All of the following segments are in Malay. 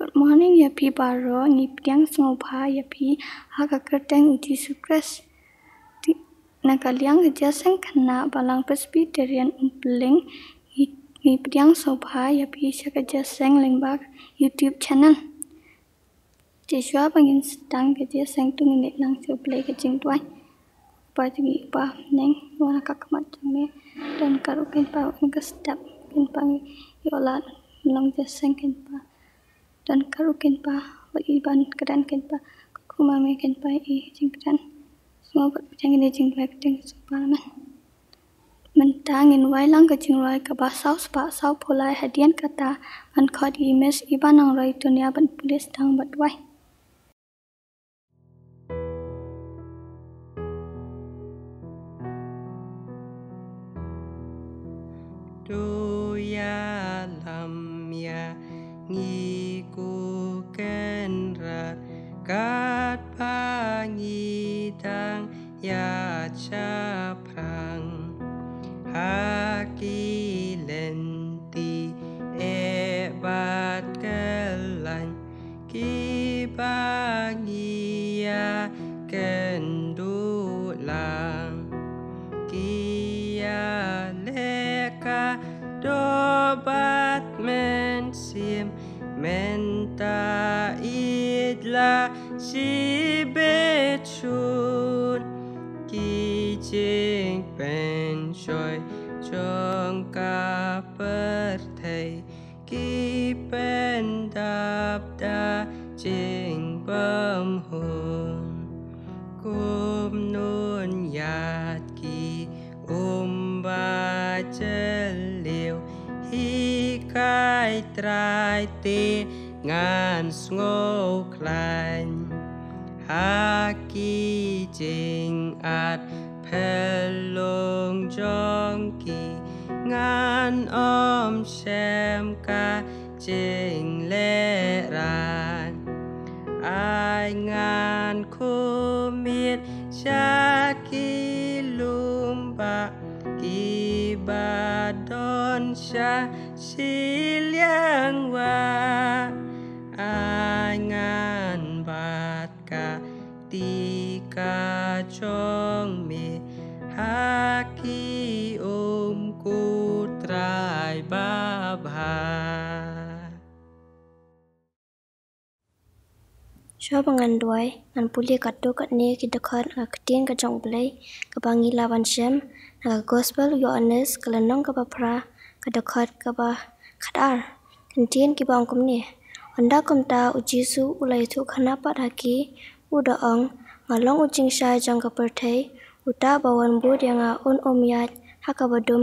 good morning yapi baro nipkyang smopha yapi ha ka kerteng uti sukres na kaliang jasang khanna balang presbyterian umpling nipkyang sopha yapi shaka jasang lengbak youtube channel jeswa pangin stang ke jasang tung ne nang se play ke jing twai pati bi pa neng wala ka kamat me dan karukin pa ngastap kin pang yola long jasang kin pa dan karu kenpa bagi iban kedan kenpa kuma me kenpa i jing kedan semua buat macam ini jing baik jing sepal lah, men mentang in wai lang kecing roi ke basau sepa sau polai hadian kata an kod i mes iban ang roi dunia ban pulis tang bat wai Do ya lam ya ngi kenrat kat pangidang ya chaprang hakilenti ebat kelan kibangia 21 Kijing bên trời trong ca bất thầy Ki bên đạp đa trình bấm hồn Cúm nuôn nhạt kỳ ôm ba chân liều Hi cai trai tì ngàn ngô klain 아끼진아펠롱정기난엄샘가징레란아이간쿠밋샤킬룸바기바돈샤실량와ชอบงานด้วยงานผู้เลี้ยกัดดูกัดนี้คิดคอนกัดเตียนกัดจงเปลยกับบางีลาวันเชมนักกอสเปลยอันเนสกัลน้องกับบาพระกัดคอนกับบาคัดอาร์กันเตียนกิบองกุมเนี่ยอันดาคุมตาอุจิสุอุไลทุกขณะปัดฮักีอุดอองงาลงอุจิงชายจังกับเปิดเทยอุตาบาวันบูดยังอาอุนอมยาฮักกับบดุม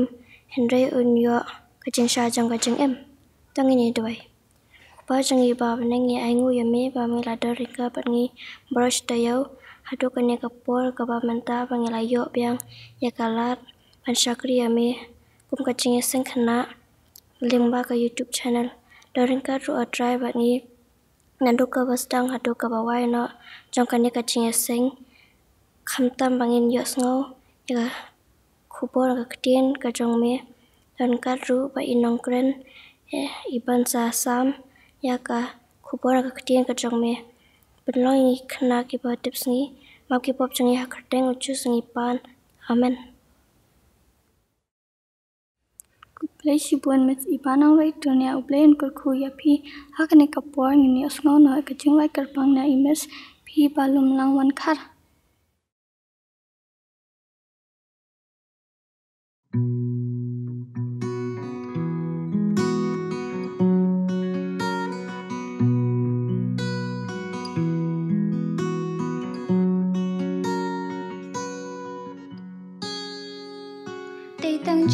เฮนรีอุนยอกัจิงชายจังกัจิงเอ็มตั้งยินดีด้วยဘာချင်ကြီးပါပနေငီအငူယမေပါမေလာဒရိကပငီဘရရှ်တယောဟတုကနေကပေါ်ကပါမန်တာပငီလာယောပြန်ယကလတ်ပန်ရှာကရီယမေကုမ်ကချင်းစင်ခနာလင်ဘာက YouTube channel ဒရင်ကရူအထရိုင်ပါငီနန်ဒုကဝစတန်ဟတုကပဝိုင်နော်ဂျုံကနေကချင်းစင်ခမ်တမ်ပငီယောစငောယကခူပေါ်ကကတင်းကဂျုံမေဒရင်ကရူပအင်နုံကရန်အီပန်စာဆမ် yaka khubora ka khatian ka changme penloi khna ki ba tips ni ma ki pop changi ha khateng uchu sangi pan amen kuplei shibuan mes ipanang lai tunia ublein kor khu ya phi hakane kapor ni osngo no ka chinglai karpang na imes phi balum lang wan khar thank you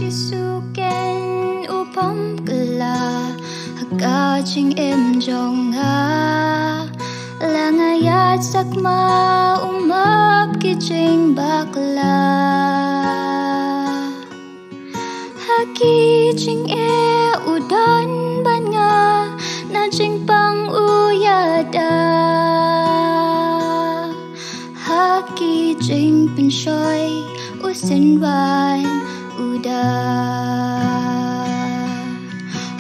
Jisuken upam kala hakajing em jong jonga langayat sakma umap kijing bakla hakijing e udan ban nga na najing pang uyada hakijing pinsoy usin ban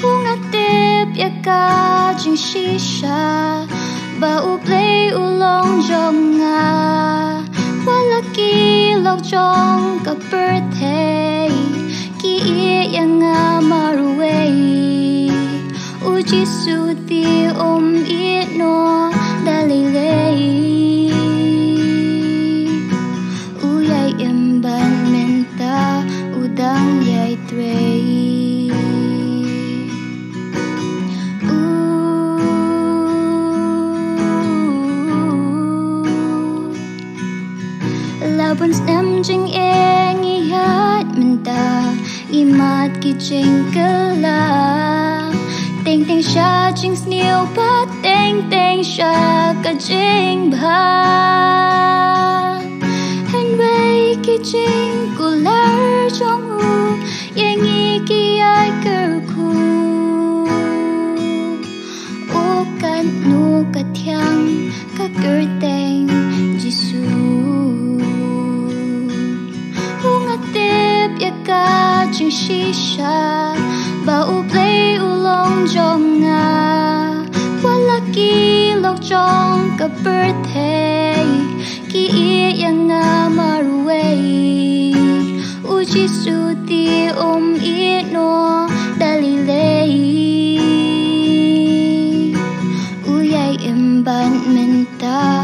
Unatip yaka jing shisha Ba uplay ulong jong nga Wala kilog jong ka birthday Ki iya nga maruway Uji suti om ino dalilay sabon stem jing engi hat menta imat ki jingla ting ting sha jing snew pa ting ting sha ka jing ba hen wei ki jing kular trong u yengi ki ai ker ku o kan nu ka thiang ka ker trên shisha và u play u long trong nga ki ia yang nga maruei om ia no dalilei u yai ban mentai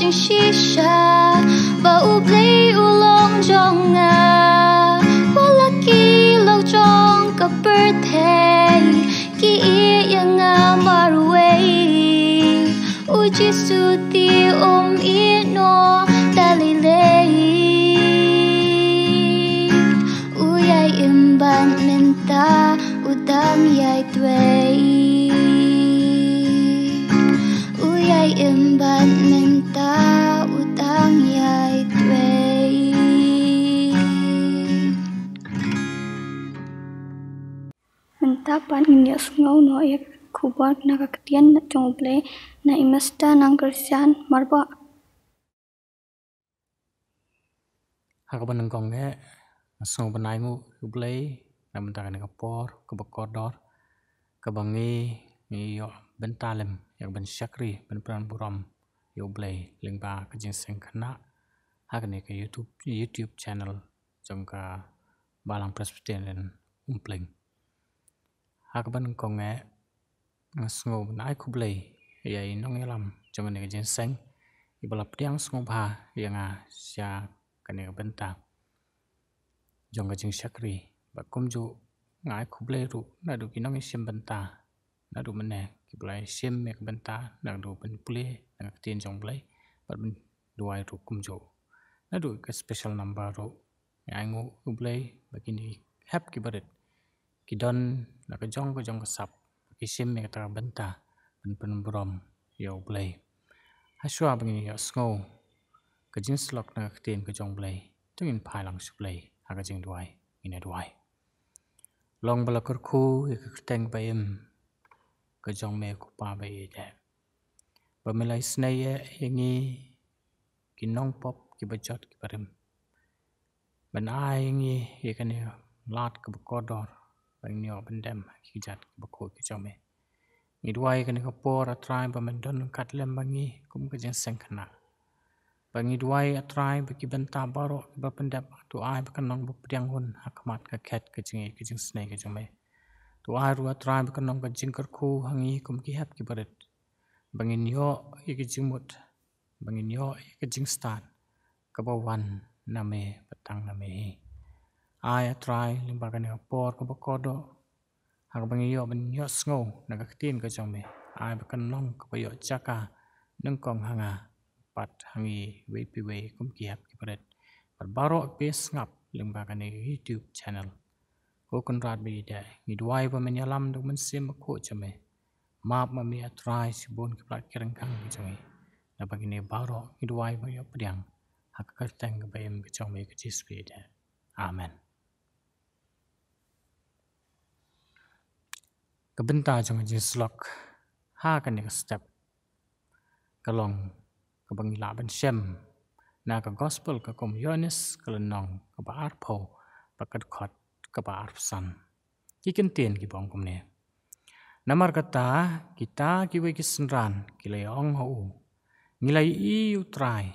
trên shisha và u play u long trong nga qua là kỳ lâu trong cặp birthday kỳ ý yên nga marway u chi su ti om ý no dalilay u yai im ban menta u tam yai tuay kapan India sungau no ek kubar na kaktian na chomple na imesta nang kersian marba Aku benang kong ne sung benai mu kuble na mentar ne kapor ke bekodor ke bangi ni yo bentalem yang ben syakri ben pran buram yo ble lingba ke jing seng kana hak ne ke youtube youtube channel jangka balang presbiterian umpling À, bên còn nghe nghe vậy nó làm cho hakban kong e ngo nai kublei ya inong elam chama ne jen seng ibalap tiang sngom ha yang a sia kane benta jong jing sakri ba kom ju ngai kublei ru na du kinong sim benta na du mane kiblai sim me benta na du ben pule na tin jong blai ba ben duai ru kum ju na được cái special number ru ai ngo kublei và cái này Happy barit kidan la ka jong ka jong ka sap kisim me ka benta pen pen brom yo blai haswa bang yo snow ka jin slok na tem ka jong blai tung in phai lang sup blai ha ka jing duai in a duai long bala kur khu ye ka teng ba em ka jong me ku pa ba ye da ba me lai snai ye ye ngi ki nong pop ki ba jot ki parim ban ai ngi ye ka ne lat ka ba ko dor បងញោបណ្ដាំគីចាត់បកគូចោមេនិតវាយកនិកពរអត្រៃបមិនដនកាត់លឹមបងីគុំកជាសង្ខណាបងនិតវាយអត្រៃបគីបន្តបរបបណ្ដាំទូអាយបកណងបព្រៀងហ៊ុនអាខ្មាត់កខេតកជាងីគជាងស្នេហ៍កជាងមេទូអាយរួអត្រៃបកណងកជាងកគូហងីគុំគីហាប់គីបរិតបងញោយកជាងមុតបងញោយកជាងស្តានកបវ៉ាន់ណាមេបតាំងណាមេ ai a try lempar kan por ko ko do hak bang yo ban yo sngo na ka tin ka jong me ai ba kan long ko yo chaka nang kong hanga pat hangi we pi we kum ki hap ki paret par baro pe ngap lempar kan youtube channel ko kon rat bi da ni dwai ba men yalam do men sim ko cha me map ma me a try si bon ki plat kereng kang ki jong me na ba gine baro ni dwai ba yo priang hak ka tang ba yem ki jong me ki chi spi da Amen. kebentar jangan jenis lock ha kan ni step kalong ke bangila ban shem na ke gospel ke kom yonis ke lenong ke ba arpo pakat khot ke ba arpsan ki ken tien ki bong kom ne namar kata kita ki we ki senran ki le ong ho nilai i u trai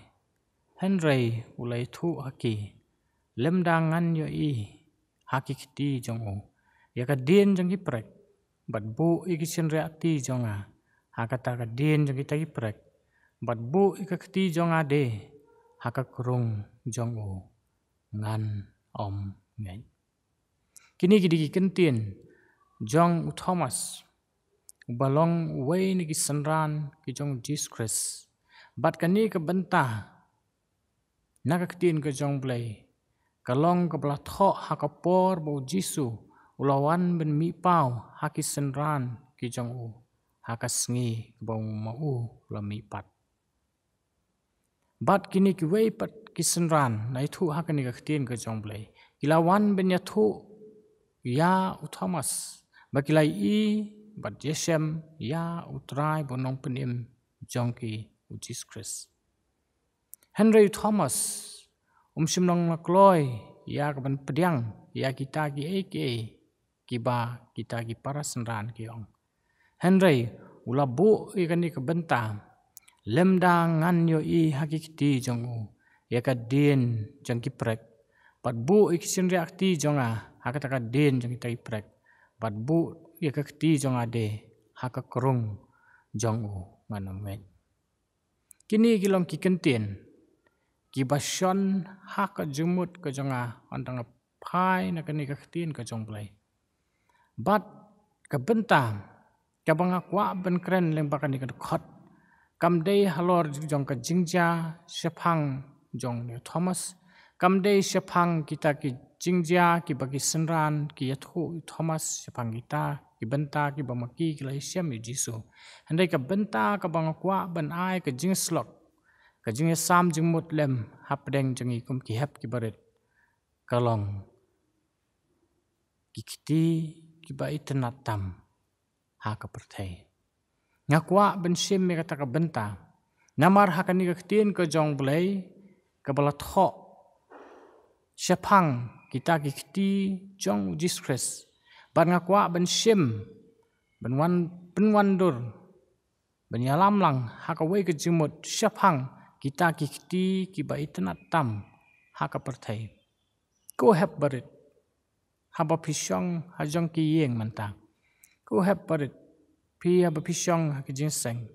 hen rei u lei thu a ki lem dang an yo i ha ki ti jong u ya ka dien jong ki prek bat bu iki sin reakti jonga hakata ka din jong kita gi prek bat bu ika kti jonga de haka kurung jong o ngan om ngai kini gi digi kentin jong thomas balong wei ni gi sanran ki jong jesus christ bat kani ka benta nakak tin ka jong blai kalong ka bla tho hakapor bo jesus ulawan ben mi pau haki senran ki jong u hakas ngi bong ma u la mi pat bat kini ki wei pat ki senran nai thu hakani ka khtien ka jong blai ilawan ben ya thu ya u thomas ba i bat jesem ya u trai bonong penim jong ki u jis chris henry thomas um simlong na kloy ya ban pdiang ya kita ki ek ek tiba kita lagi para senran kiong. Henry, ula bu ikan ni kebentang. Lemdangan yo i hakik ti jongu. Ya ka din jong kiprek. Pat bu ikisin reakti jonga. Haka taka din jong kita kiprek. Pat bu ya ka kti jonga de. Haka kerung jongu nganomet. Kini kilong kikentin. Kibasyon haka jumut ke jonga. Antang pai nak ni kaktin ke jong play bat ke bentam cabang aku ben keren lembakan ni kot kam dei halor jong ke jingja sepang jong ne thomas kam dei sepang kita ki jingja ki bagi senran ki yathu thomas sepang kita ki benta ki bamaki ki lai sem jisu hendai ke benta ke bang aku ben ai ke jing slot ke jing sam jing mut lem hap deng jingi kum ki hap ki baret kalong ki kiti ki ba itna tam ha ka perthai nga kwa ben sim me kata ka benta namar ha ka ni ka tin ka jong blai ka bala tho shapang kita ki ti jong jesus christ ba nga kwa ben sim ben wan ben wan dur ben yalam lang ha ka wei ka jimut shapang kita ki ti ki ba itna tam ha ka perthai go help but it haba pishong hajong ki yeng mantang. Ku hep parit pi haba pishong hak jinseng.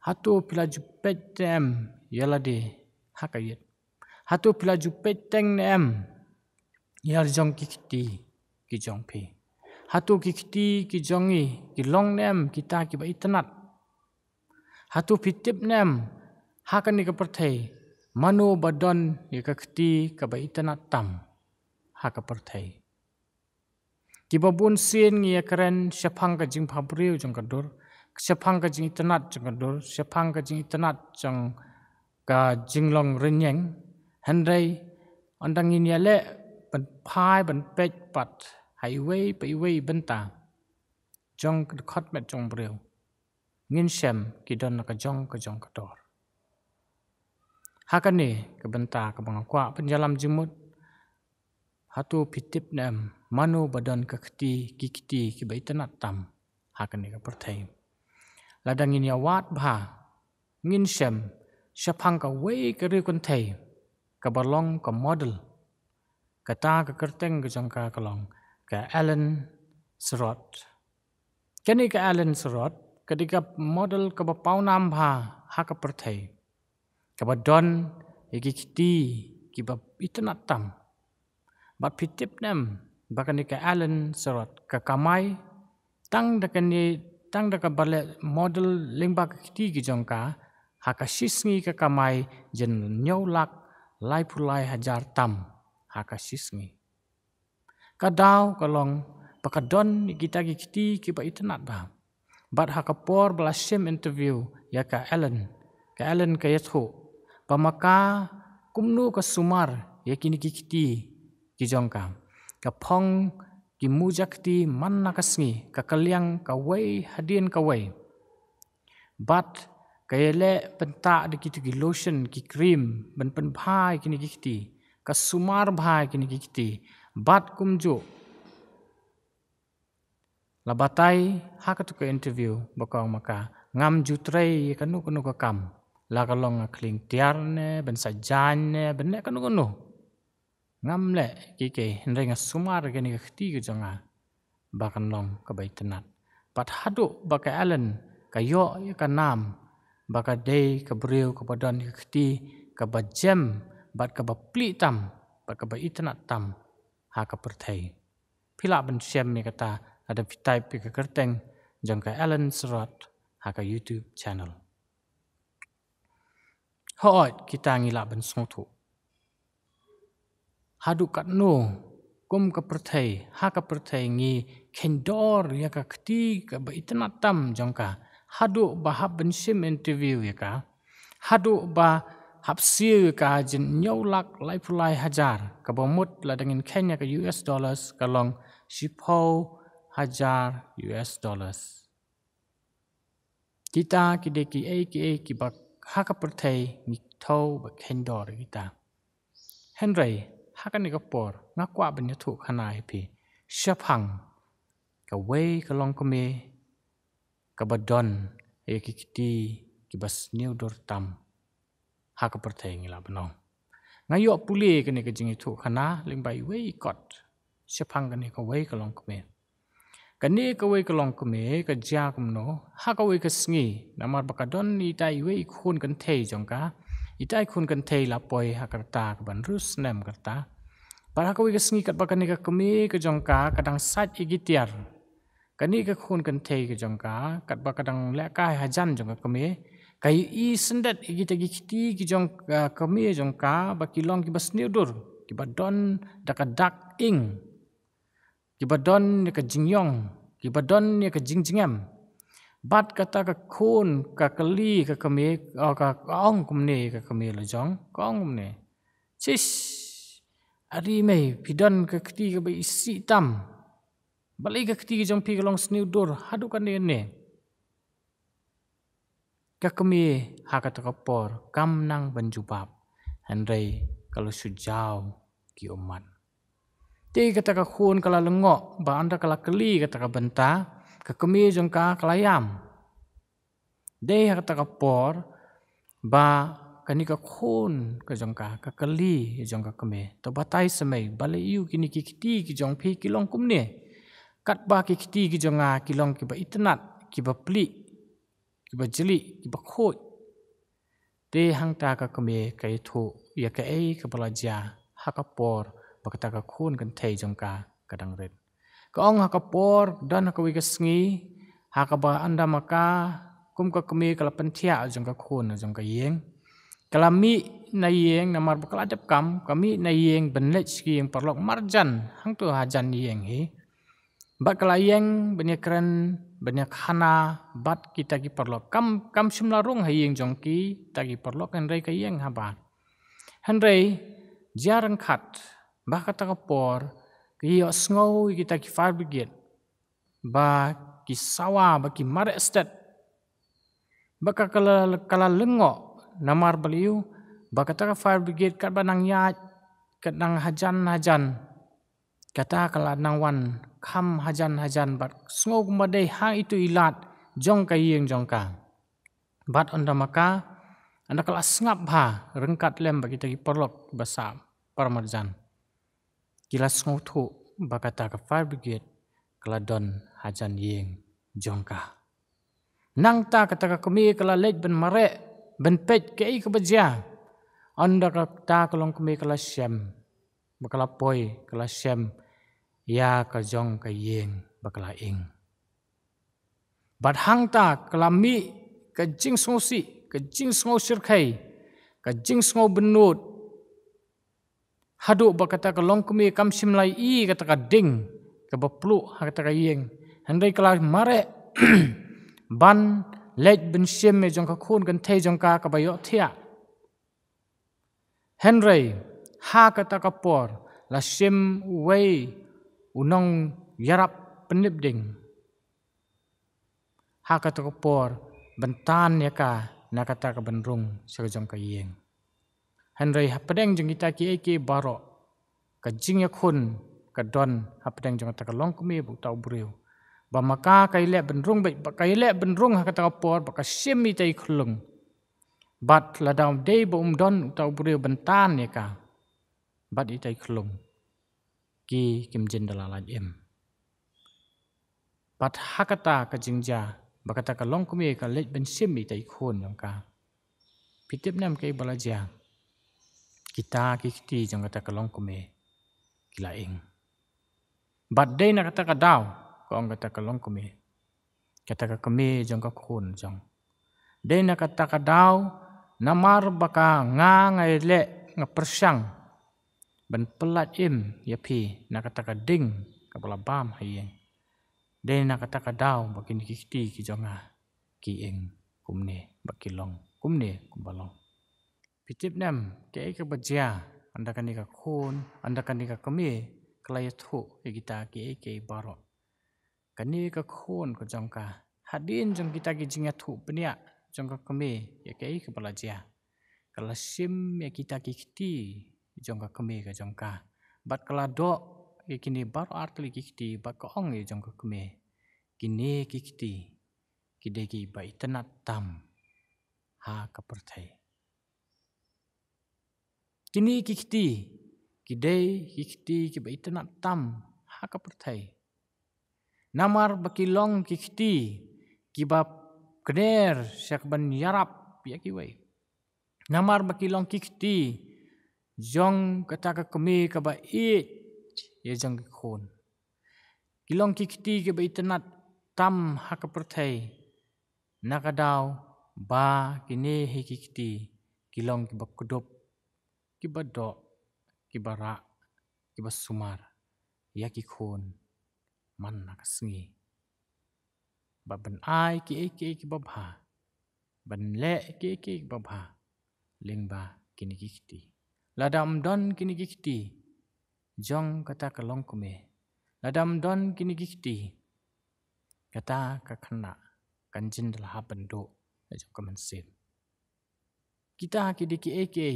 Hatu pilaju petem yaladi hakayet. Hatu pilaju peteng nem yal jong ki kiti ki jong pi. Hatu ki kiti ki jongi ki long nem kita ki ba itanat. Hatu pitip nem hakani ka perthei mano badon ye ka kiti ka ba itanat tam. Haka perthei. Dibabun sien ngia keren siapang ke jing pabriu jeng kedur. Siapang ke jing tenat jeng kedur. Siapang ke jing tenat jeng ke jing long renyeng. Hendai andang ini ale ben pai ben pek pat. Hai wei pai wei benta. Jeng ke dekat met jeng briu. Ngin siam kidan ke jeng ke jeng kedur. Hakan ni ke benta ke bangkwa penjalam jimut. Hatu pitip nem. Hatu pitip nem mano badan kakti kikti kibaitanat tam hakani ka parthai ladang in yawat bha ngin shem shapang ka wei ka ri kun thai ka balong ka model ka ta ka karteng ka jangka ka long ka alan srot kani ka alan srot ketika model ka ba pau nam bha hak parthai ka ba don ikikti kibab itanat tam bat pitip nem bahkan ni ke Allen serot ke Kamai tang de ni tang de ke model limbak ti ki jongka haka sisngi ke Kamai jen nyolak lai pulai hajar tam haka sisngi kadau kalong pakadon kita ki ti ki ba itnat ba bat haka por belasim interview ya, ya ke Allen ke Allen ke yatho pamaka kumnu ke sumar yakini ki ti ki jongka kapong ki mujak ti man nakasmi ka kalyang ka wei hadien ka wei but ka yele penta de ki ti lotion ki cream ben pen bhai ki ni ki ti ka sumar bhai ki ni ki ti but kum jo la batai ha ka tu ka interview ba ka ma ka ngam ju trei ka nu ka nu ka kam la ka long a kling tiar ne ben sa jan ne ben ne ka nu ka nu ngamle kike nrenga sumar gani khti ge janga bakan lom ka baitnat pat hadu baka alan ka yo ka nam baka dei ka breu ka badan khti ka bajem bat ka bapli tam bat ka baitnat tam ha ka perthai phila ban sem ni kata ada pitai pi ka kerteng jang ka alan serat ha ka youtube channel Hoi, kita ngilak bensung tu hadu kat no kum ka perthai ha ka perthai ngi kendor ya ka kti ka ba itna tam jongka hadu ba hab bensim interview ya ka hadu ba hab si ya ka jin nyau lak life lai hajar ka ba mut la dengin kenya ka us dollars ka long sipo hajar us dollars kita ki de ki a ki a ki ba ha ka perthai ngi thau ba kendor kita henry takan ni kapor na kwa ban ya thu khana hi pi shapang ka we ka long ka me ka badon e ki kiti ki bas new dor tam ha ka par thai ngila banong nga yo puli ka ni ka jingi thu khana ling bai we kot shapang ka ni ka we ka long ka me ka ni ka we ka long ka me ka ja kum no ha ka we ka sngi namar ba ka don ni tai we khun kan thei jong ka Ita ay kun kan tay lapoy hakarta kaban rus nem karta. Para ka wika sengi kat baka nika kami ka jongka kadang saj igitiar. Kani ka kun kan tay ka jongka kat baka dang leka hajan jongka kami. Kayu i sendat igita gikiti ki jongka kami jongka baki long kibas nirdur. Kibadon dakadak ing. Kibadon nika jingyong. Kibadon nika jingjingem. Kibadon บัดกะตากะคูนกะกะลีกะกะเมอากะกะอองกุมเนกะกะเมละจองกะอองกุมเนชิชอะรีเมพิดันกะคติกะบิสิตัมบะลีกะคติกะจองพิกะลองสนิวดอร์ฮาดุกะเนเนกะกะเมฮากะตะกะปอร์กัมนังบันจุบับฮันไรกะลุสุจาวกิอุมันตีกะตากะคูนกะละลงงอบะอันดะกะละกะลีกะตากะบันตา kekemi jengka kelayam. Dei kata kapor ba kani ka khun ka jengka ka keli jengka kemi. To batai semai bale iu kini kikiti ki jong phi ki long kum ne. Kat ba kikiti ki jonga ki long ki ba itnat ki ba pli ki ba jeli ki ba khoi. Dei hang ta ka kemi kai thu ya ka ei ka bala ja ha ka por ba kata ka khun kan thai jengka ka dang red kong ha kapor dan ha kwi kasngi ha ka ba anda maka kum ka kemi kala pentia jong ka khun jong ka yeng kala mi na yeng namar bakal adap kam kami na yeng benlek ski yang perlok marjan hang tu ha jan yeng hi ba kala yeng benya kren benya khana bat kita ki perlok kam kam simla rung ha yeng jong ki ta ki perlok kan rei ka yeng ha ba hen rei jarang khat ba kata kapor ka ke iyo sngau kita ki fire brigade ba ki sawa ba ki mare stat ba ka kala kala lengo namar beliau ba kata ka fire brigade kat banang ya kat nang hajan hajan kata kala nang wan kam hajan hajan ba sngau ku made ha itu ilat jong ka yeng jong ka bat onda maka anda kala sngap ha rengkat lem ba kita ki perlok besar permerjan kila sungutu bakata ka fire brigade kala don hajan yeng jongka nang ta kata ka kemi kala lej ben mare ben pet ke i kebeja anda ka ta kalong kemi kala sem bakala poi kala sem ya ka jong ka yeng bakala ing bat hang ta kala mi ka jing sungsi ka jing sungsi kai ka jing sungo benut hadu berkata ke longkumi kamsim lai i kata ke ding ke beplu ha, kata ke ying hendai kala mare ban lej ben sim me jong ka khun kan thai jong ka ka bayo thia hendai ha kata ke por la sim wei unong yarap penip ding ha kata ke por bentan ya ka na kata ke benrung sejong ka ying Henry hapdeng jeng kita ki ek baro ke jing yakun ke don hapdeng jeng kata kelong kemi bu tau breu ba maka kai le benrung ba kai le benrung ha kata por ba kasim mi tai khlung bat la dam de ba um don tau breu bentan ya ka bat i tai khlung ki kim jin dala la em bat hakata ka jing ja ba kata kelong kemi ka le ben sim mi tai khun yang ka pitip nam kai bala jang kita kikti jang kata kelong kome kilaing. Bat day nak kata kadau ko ang kata kelong kome kata ka kome jang kakun jang. Day nak kata kadau namar baka nga ngay le nga persyang ben pelat im ya pi nak kata kading kapala bam hayeng. Day nak kata kadau bakin kikti kijonga kiing kumne bakilong kumne kumbalong. Pitip nem, ke ke baja, anda kan ika kun, anda kan ika kemi, kelaya tu, kita ke ke baro. Kan ika kun ke jangka, hadin jang kita ke jingat tu peniak, jangka kemi, ya ke ke belajar. Kala sim ya kita ke kiti, jangka kemi ke jangka. Bat kala dok, ya kini baro artli ke kiti, bat keong ya jangka kemi. Kini ke kiti, kide ha, ke baik tenat tam, ha kepertai kini kikti kidei kikti ke baitna tam haka pertai namar bakilong kikti kibab kner syakban yarap ya kiwei namar bakilong kikti jong kata ka kemi ka ba ya jong khon kilong kikti ke baitna tam haka pertai nakadau ba kini hikikti kilong kibab kedop กิบดอกกิบระกิบสุมารยากิโคนมันนักสีบับเป็นไอกิเอกิกิบบาบันเละกิเอกิกิบบาเลงบากินกิขตีลาดัมดอนกินกิขตีจงกตากลงคุเมลาดัมดอนกินกิขตีกตากะขณะกันจินดลาบันโดจะกำมันเสร็จกิตาคิดกิเอกิ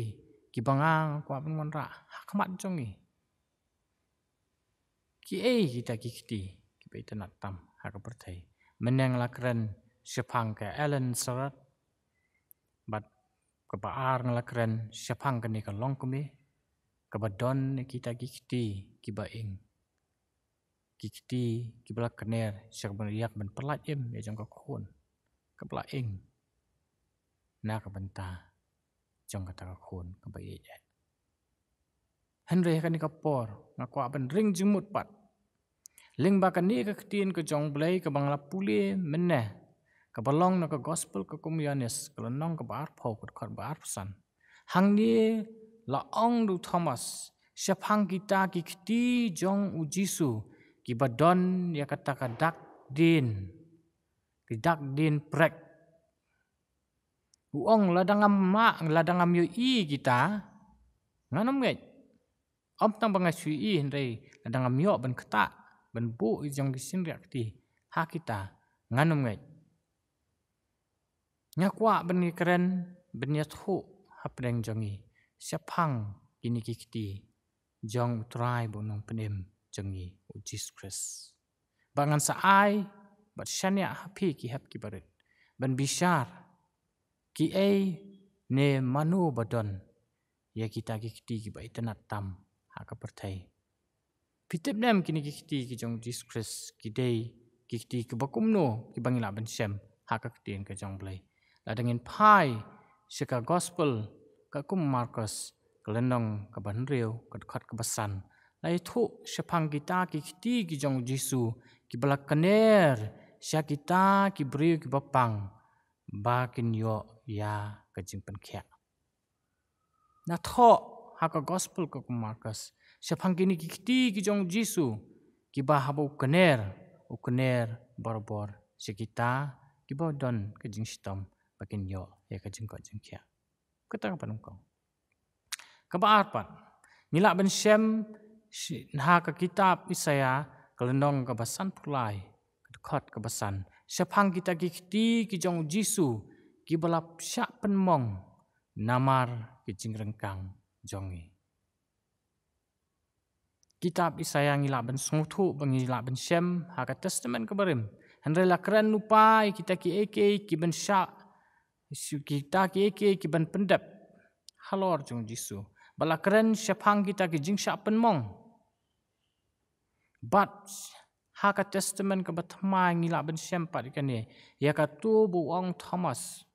กี่บังอ่างกว่าเป็นวันระหักมัดจงงี้กี่เอ้กี่ตากี่ตีกี่ไปตนัดตำหากประเทศมันยังลักเรนเฉพังแกเอเลนสระบัดกับป้าอาร์นลักเรนเฉพังกันนี่ก็ลองกุมีกับดอนนี่กี่ตากี่ตีกี่บะเองกี่ตีกี่บลักเนร์เฉพาะอยากเป็นปลาเอ็มยังจังก็คนกับปลาเองน่ากับบรรดา jong kata khun ke bai ye jan hen re ka ni ka por na kwa ben ring jumut pat ling ba ka ni ka tin ke jong blai ke bangla puli menne ke belong na ke gospel ke kumyanes ke lenong ke bar pho ke kor bar san hang ni la ong du thomas shapang ki ta ki kti jong u jisu ki badon ya kata ka dak din ki dak din prek uong ladang ma ladang yu i kita nganom ngai om tang bang sui i hen rei ladang yo ben kata ben bu jong sin riak ti ha kita nganom ngai nya kwa ben ni keren ben ni thu ha pleng jong i sia phang kini ki ti jong trai bu nong penem jong i u jis kris bangan sa ai bat shanya ha pi ki hap ki barit ben bishar ki ai ne manu badon ya kita ki kiti ki bai tanat tam ha ka parthai pitep nem kini ki kiti ki jong discuss ki dei ki kiti ki bakum no ki bangila ban sem ha ka kiti ka jong blai la dengin pai sika gospel ka kum marcus kelendong ka ban riu ka khat ka basan lai thu shapang kita ki kiti ki jong jisu ki blak kaner sya kita ki bri ki bapang bakin yo ya kajing pen kya na tho ha ka gospel ka markus se phangkini ki kti ki jong jisu ki ba ha bo kner u kner bor bor se kita ki ba don kajing sitam pakin yo ya kajing ka jing kya ka ta pa nu ka ka ba ar pan mila ben shem ha ka kitab isaya kalendong ka basan pulai ka khat ka basan se phangkita ki kti ki jong jisu kibalap syak penmong namar kicing rengkang jongi. Kitab Isaya ngilak ben sungutu pengilak ben sem haka testamen kebarim. Hendrela keren nupai kita ki eke ki ben syak kita ki eke ki ben pendep. Halor jong jisu. Bala keren syapang kita ki jing syak penmong. But haka testamen kebatamai ngilak ben sem patikan ni. Ya katu buang Thomas. Thomas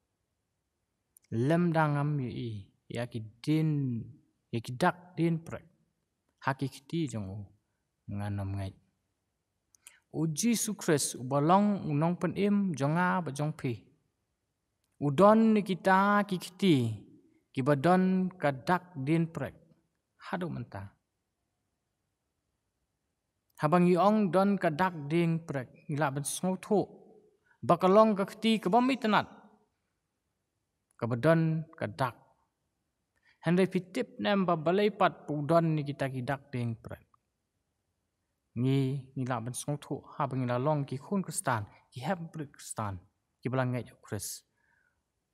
lem dangam yi ya ki din ya ki dak din pre hakikti jong nganom ngai u ji su kres u balong u nong pen im jonga ba jong pi u don ni kita ki kti ki badon ka dak din pre hado menta habang yi ong don ka dak din pre ila ben sngau thu bakalong ka kti ka bom mitnat กบดอนกดักฮันเลยพิจิตรแนมบับเลยปัดปูดอนนี่กิตากิดักเตียงเปรตงี้งี้ลาบันสงทุหาบังงี้ลาลองกี่คุณคริสตานกี่แฮปปริคริสตานกี่บลังเงยคริส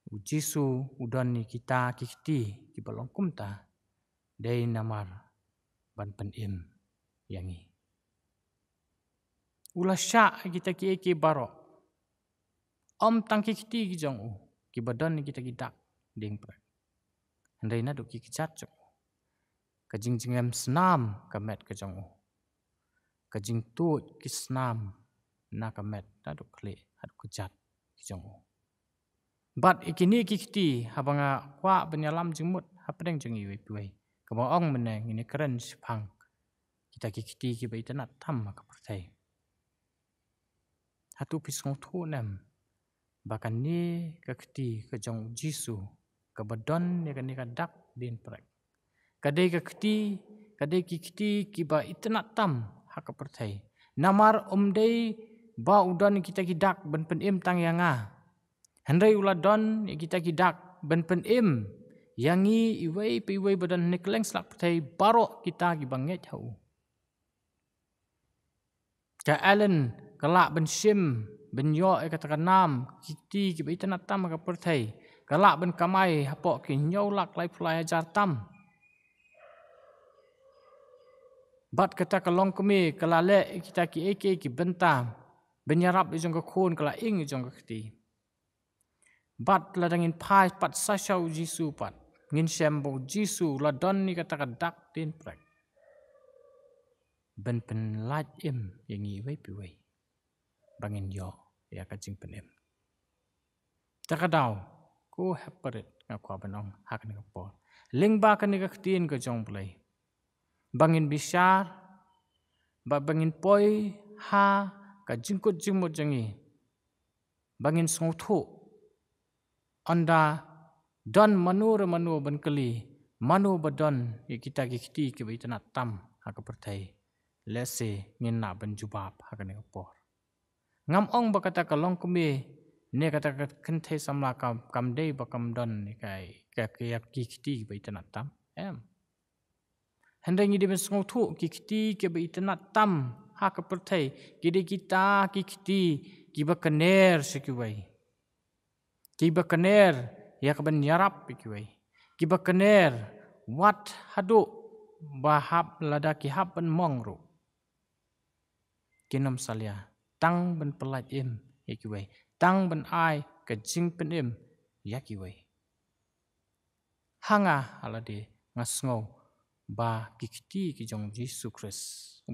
อุจิสูอุดอนนี่กิตากิคตีกี่บลังคุมตาเดนามารบันเป็นเอ็มอย่างงี้ Ula sya kita ki eki baro. Om tangki kiti ki jong u. Uh ki badan ni kita kita ding pa andai na duki ki chat chu ka jing jing em snam ka met ka jong uh. ka jing tu ki snam na ka met na du kle hat ku chat ki jong uh. bat ikini ki kti habanga kwa benyalam jing mut hapreng jing iwe piwe ka ba ong meneng ini keren sipang kita ki kti ki baitanat tam ka pertai hatu pisong tu nem bahkan ni kekti kejong jisu kebedon ni kan ni kadak din prek kadai kekti kadai kikti kiba itna tam hak pertai namar umdei ba udan kita kidak ben pen im tang yanga hendai uladon kita kidak ben pen im yangi iwei piwei badan nikleng slak pertai baro kita kibanget hau Ja Allen kelak ben sim ben yo e kata kanam kiti ki bai tan tam ka per thai kala ben kamai hapo ki nyo lak lai phlai ajar tam bat kata ka long kemi kala le kita ki ek ek ki benta ben ya rap jong ka khun kala ing jong ka kiti bat la dangin pai pat sa shau jisu pat ngin sembo jisu la don ni kata ka dak tin prak ben pen lat im yang ngi wei pi wei bangin yo ya kacing penem. Takadau, ku heparit nga kwa benong hak ni kapo. Lingba ka ni kaktiin ka jong play. Bangin bisyar, ba bangin poy, ha, ka jingko jingmo jangi. Bangin sungutu, anda don manur manu bankali, manu badon ikita kikti kibaitan atam hak pertai. Lese ngin na benjubab hak ni kapo ngam ong ba kata ka long kumi ne kata ka khen the samla ka kam dei ba kam don ni kai ka kya ki kti ba itna tam em hen rengi de sngo thu ki kti ke ba itna tam ha ka per thai ki de ki ta ki kti ki ba ka ner se ki wai ki ba ka ner ya ka ban yarap ki wai ki ba ka ner wat hadu bahap ladaki hap ban mong ru kinam salya ตั้งเป็นปลายเอ็มยักยวยตั้งเป็นไอกระจิงเป็นเอ็มยักยวยหางาอะไรดีงาสงบากิคตีกิจงยิสุคริส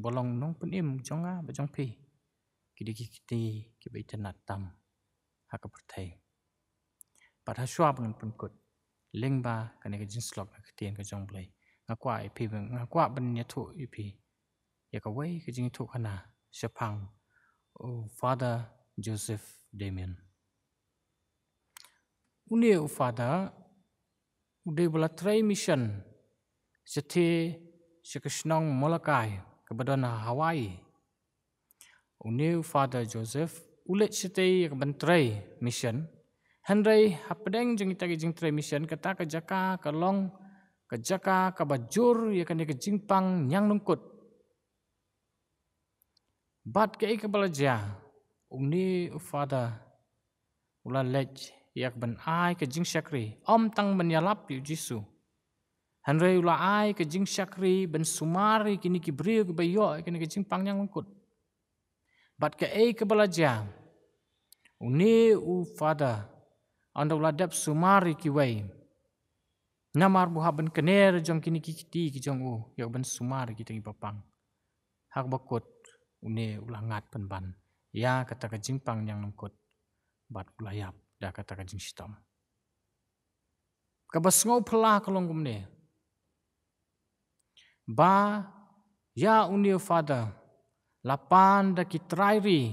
บอลงน้องเป็นเอ็มจงอาเป็นจงพีกิดกิคตีกิไปถนัดตำหากประเทศปัทชัวเป็นเป็นกฎเล่งบากันในกิจสลบกิเตียนกิจงเปลยงากว่าไอพีเป็นงากว่าเป็นยัตุไอพีอยากเอาไว้กิจงทุกขณะเสพัง Oh, Father Joseph Damien. Uni o oh, Father, udah bela try mission, sete sekeshnong Molokai kepada na Hawaii. Uni o oh, Father Joseph, ulet sete kepada try mission, Henry hapdeng jeng kita kejeng try mission kata kejaka kelong kejaka kabajur ya kan kejingpang nyang nungkut bat ke ik belajar ungni fada ula lej yak ben ai ke jing syakri om tang ben yalap yu jisu hanre ula ai ke jing syakri ben sumari kini ki briu ke bayo kini ke jing pangnyang ngkut bat ke ai ke belajar ungni u fada anda ula dap sumari ki wei namar buha ben kener jong kini ki ti ki jong u yak ben sumari ki tangi papang hak bakut une ulah ngat penban ya kata kejing pang yang lengkut bat ulah yap da kata kejing sitom kabas ngau pela kolong ne ba ya une father lapan da ki trairi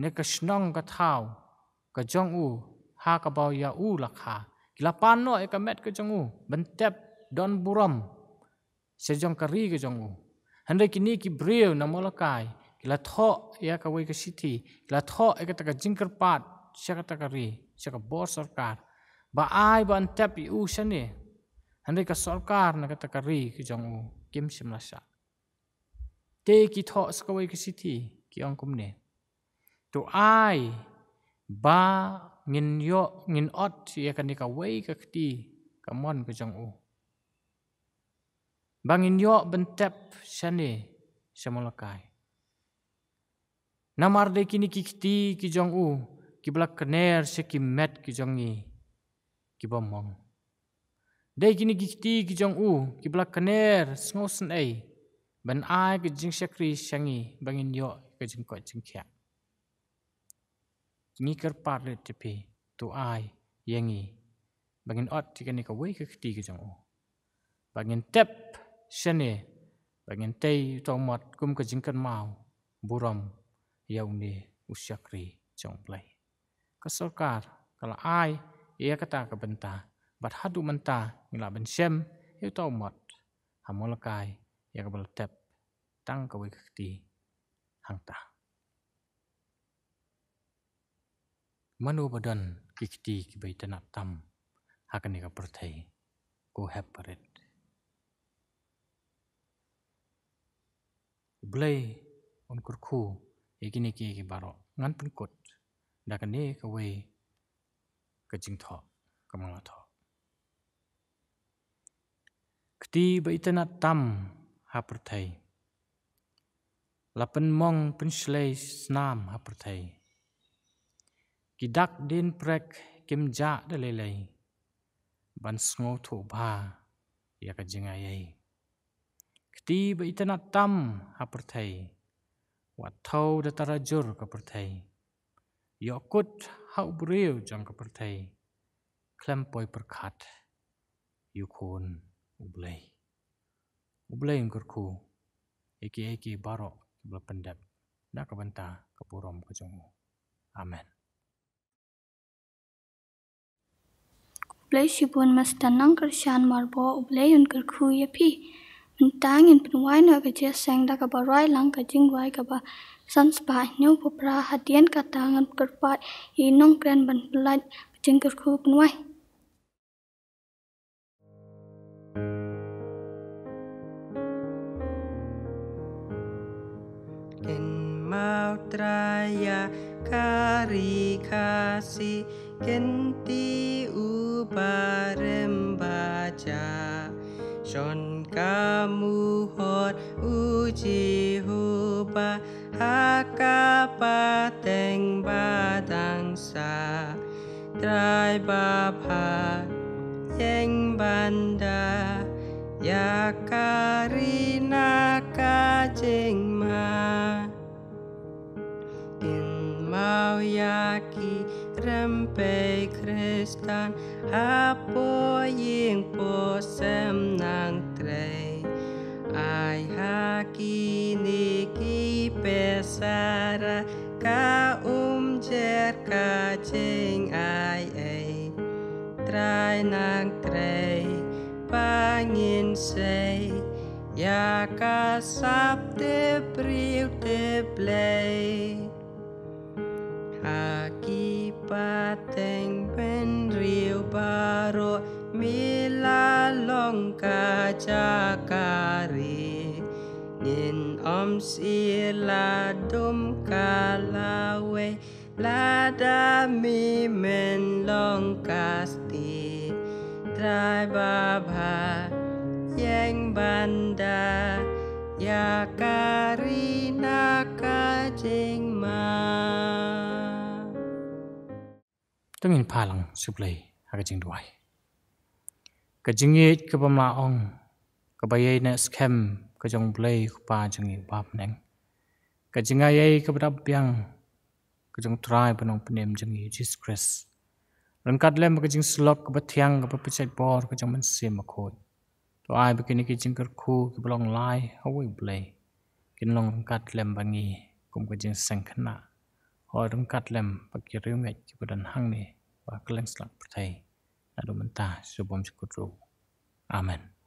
ne kashnong ka thau ka jong u ha ka bau ya u lakha lapan no e ka met ka jong u bentep don buram sejong kari ka jong u ฮันเดกินี่กิเบรียวนามอลกายกิลาท่อยากะไว้กัสิทีกิลาท่อเอกตะกะจิงกระปาดเชกตะกะรีเชกบอสรการบาไอบันเทปิอูชันเนฮันเดกัสรการนะกตะกะรีกิจังอูกิมชิมลาชาเตกิท่อสกะไว้กัสิทีกิองคุมเนตัวไอบาเงินโยเงินออดเชียกันนี่กะไว้กัสตีกะมอนกิจังอู bangin yo bentep sende semolakai. Namar de kini kikti ki jong u ki blak kener se ki met ki jongi ki bomong. De kini kikti ki jong u ki blak kener snosen ei ben ai ki jing sekri sangi bangin yo ki jing ko jing kya. Ni ker par le tepi tu ai yangi bangin ot ti kini ka wei ki kikti ki jong u. Bangin tep ชนีปังเงินเตยตอมัดกุมกระจิงกันเมาบุรมยาวนีอุชักรีจงเลยกสกาดกลาไอเอกตากระบันตาบัดฮัดดูมันตามีลาบันเชมเฮตอมัดหามลกายยากระบลเทบตั้งกวยคตีหังตามนุบดันกิกตีกิบัยตนาตัมหากนิกับประเทศกูแฮปเปอร์บลยอนกุคูอีกนี่กี่กบารองั้นเป็นกฎดักนี้ก็เวก็จิงทอกำลังทอคดีใบตนาตัมฮาปรไทยลับเป็นมองเป็นเชลยสนามฮาปรไทยกิดักเดินเปรกกิมจ่าได้เลยบันสงโงถูกบาอยากจิงไอ้ខ្ទីបៃតណតំហប្រថៃវត្ថោដតរជរកប្រថៃយោគុតហោប្រៀវចង់កប្រថៃក្លឹមបុយប្រខាត់យុខូនអ៊ុបលេអ៊ុបលេងកុរគូអេកេកេបារោកបលពិនដាប់ដាក់កបន្តាកពុរមកចង់អាមែន Blessed you, born Master Nankar Shan Marbo, Blay Unkar Kuya P tang in pinwai na ka jia sang da ka ba rai lang ka jing wai ka ba san spa nyu po pra hatien ka tang an kar pa i nong kren ban lai ka jing kar khu pinwai Ken mau traya kari kasih kenti uparem baca. Shon Kamu hor uji hupa teng batang sa trai bapa yang banda ya karina kajeng ma in mau yaki rempe kristan apo yang po sem nang hakiniki pesara ka umjer ka jeng ai ei trai nang trei pangin sei ya ka sap te priu te plei haki pateng ben riu baro mila long ka cakari in om si la dum ca la we la da mi men long casti trai ba ba yang banda ya karina ka jing ma tumin palang suplay aga jing duai ka jing ye ka ba ma ong ka ba ye na scam kajong play kupa jangi bab neng kajing ayai kabrab biang kajong try penong penem jangi Jesus Christ rangkat lem kajing slok kabatiang kapapichat bor kajong mensim akot to ai bekini kijing kerku kiblong lai hawi play kinlong rangkat lem bangi kum kajing sangkana hoi rangkat lem pakiriu ngai kibadan hang ni wa keleng slak pertai Nadumentah sebelum sekutu. Amin.